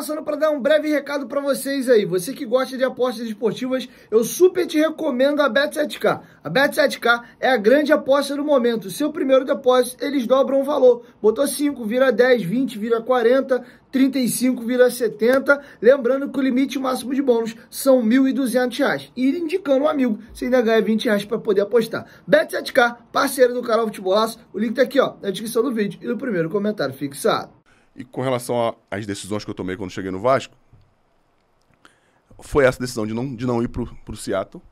passando para dar um breve recado para vocês aí. Você que gosta de apostas esportivas, eu super te recomendo a Bet7k. A Bet7k é a grande aposta do momento. Seu primeiro depósito, eles dobram o valor. Botou 5, vira 10, 20, vira 40, 35, vira 70. Lembrando que o limite máximo de bônus são R$ 1.200. E indicando um amigo, você ainda ganha R$ 20 reais para poder apostar. Bet7k, parceiro do canal Futebolaço. O link tá aqui ó, na descrição do vídeo e no primeiro comentário fixado. E com relação às decisões que eu tomei quando cheguei no Vasco, foi essa decisão de não, de não ir para o Seattle.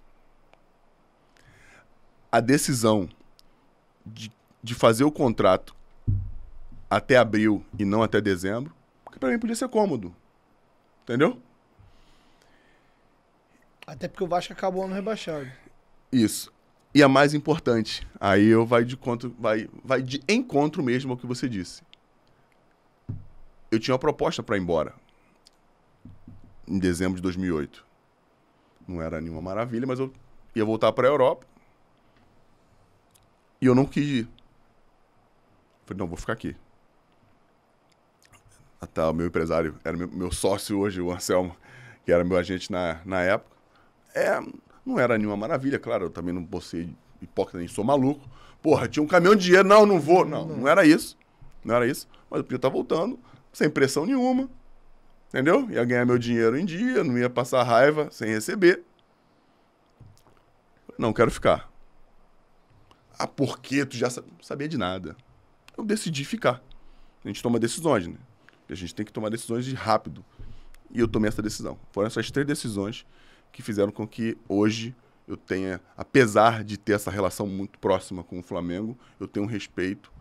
A decisão de, de fazer o contrato até abril e não até dezembro, porque para mim podia ser cômodo. Entendeu? Até porque o Vasco acabou no rebaixado. Isso. E a é mais importante, aí eu vai de encontro, vai, vai de encontro mesmo ao que você disse eu tinha uma proposta para ir embora. Em dezembro de 2008. Não era nenhuma maravilha, mas eu ia voltar para a Europa. E eu não quis ir. Falei, não, vou ficar aqui. Até o meu empresário, era meu, meu sócio hoje, o Anselmo, que era meu agente na, na época. É, não era nenhuma maravilha, claro, eu também não posso ser hipócrita nem sou maluco. Porra, tinha um caminhão de dinheiro, não, não vou. Não, não, era isso. Não era isso. Mas eu podia estar voltando sem pressão nenhuma, entendeu? Ia ganhar meu dinheiro em dia, não ia passar raiva sem receber. Não quero ficar. Ah, por quê? Tu já sabia de nada. Eu decidi ficar. A gente toma decisões, né? A gente tem que tomar decisões de rápido. E eu tomei essa decisão. Foram essas três decisões que fizeram com que hoje eu tenha, apesar de ter essa relação muito próxima com o Flamengo, eu tenho um respeito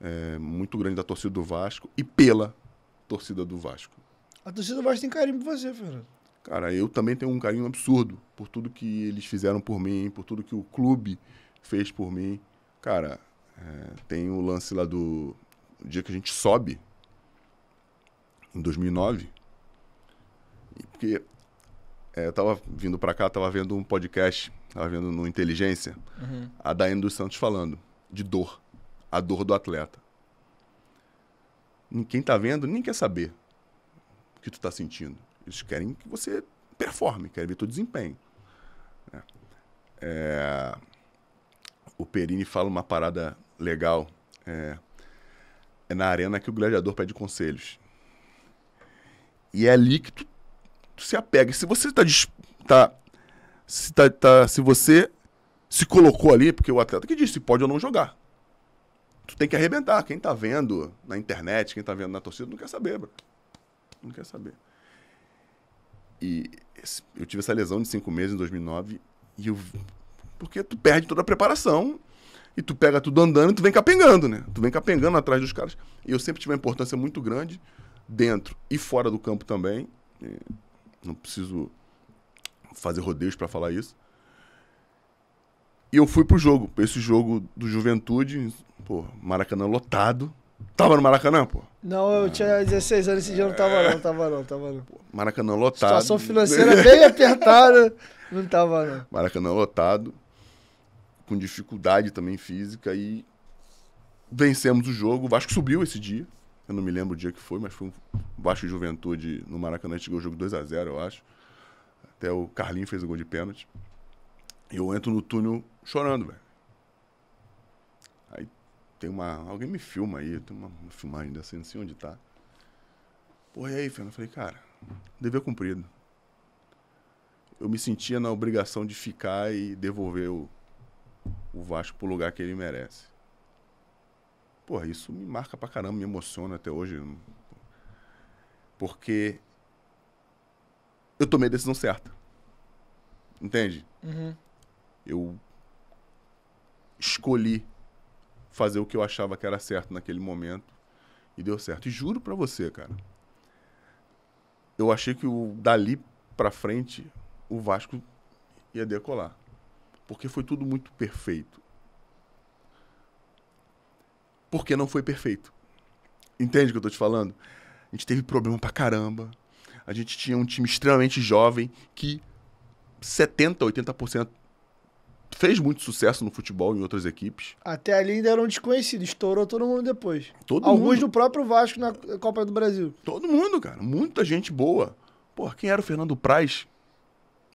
é, muito grande da torcida do Vasco e pela torcida do Vasco? A torcida do Vasco tem carinho por você, Fernando. Cara, eu também tenho um carinho absurdo por tudo que eles fizeram por mim, por tudo que o clube fez por mim. Cara, é, tem o lance lá do o dia que a gente sobe, em 2009. Porque é, eu tava vindo para cá, tava vendo um podcast, tava vendo no Inteligência, uhum. a Daiane dos Santos falando de dor, a dor do atleta. Quem está vendo nem quer saber o que tu está sentindo. Eles querem que você performe, querem ver teu desempenho. Né? É, o Perini fala uma parada legal. É, é na arena que o gladiador pede conselhos. E é ali que tu, tu se apega. se você está tá, se, tá, tá, se você se colocou ali, porque o atleta que disse pode ou não jogar tu tem que arrebentar. Quem tá vendo na internet, quem tá vendo na torcida, não quer saber, bro. Não quer saber. E esse, eu tive essa lesão de cinco meses em 2009 e eu... Porque tu perde toda a preparação e tu pega tudo andando e tu vem capengando, né? Tu vem capengando atrás dos caras. E eu sempre tive uma importância muito grande dentro e fora do campo também. E não preciso fazer rodeios para falar isso. E eu fui pro jogo, esse jogo do Juventude, pô, Maracanã lotado. Tava no Maracanã, pô? Não, eu tinha 16 anos esse dia, não tava não, tava não, tava não. Maracanã lotado. Situação financeira bem apertada, não tava não. Maracanã lotado, com dificuldade também física e vencemos o jogo. O Vasco subiu esse dia, eu não me lembro o dia que foi, mas foi um Vasco Juventude no Maracanã, a gente ganhou o jogo 2 a 0 eu acho. Até o Carlinho fez o gol de pênalti eu entro no túnel chorando, velho. Aí tem uma. Alguém me filma aí, tem uma, uma filmagem dessa, não sei onde tá. Porra, e aí, Fernando? Eu falei, cara, dever cumprido. Eu me sentia na obrigação de ficar e devolver o, o Vasco pro lugar que ele merece. Porra, isso me marca pra caramba, me emociona até hoje. Porque eu tomei a decisão certa. Entende? Uhum eu escolhi fazer o que eu achava que era certo naquele momento e deu certo. E juro para você, cara, eu achei que o, dali para frente o Vasco ia decolar, porque foi tudo muito perfeito. Porque não foi perfeito. Entende o que eu tô te falando? A gente teve problema pra caramba. A gente tinha um time extremamente jovem que 70, 80% fez muito sucesso no futebol em outras equipes. Até ali ainda era um desconhecido, estourou todo mundo depois. Todo Alguns mundo. do próprio Vasco na Copa do Brasil. Todo mundo, cara. Muita gente boa. Pô, quem era o Fernando Praz?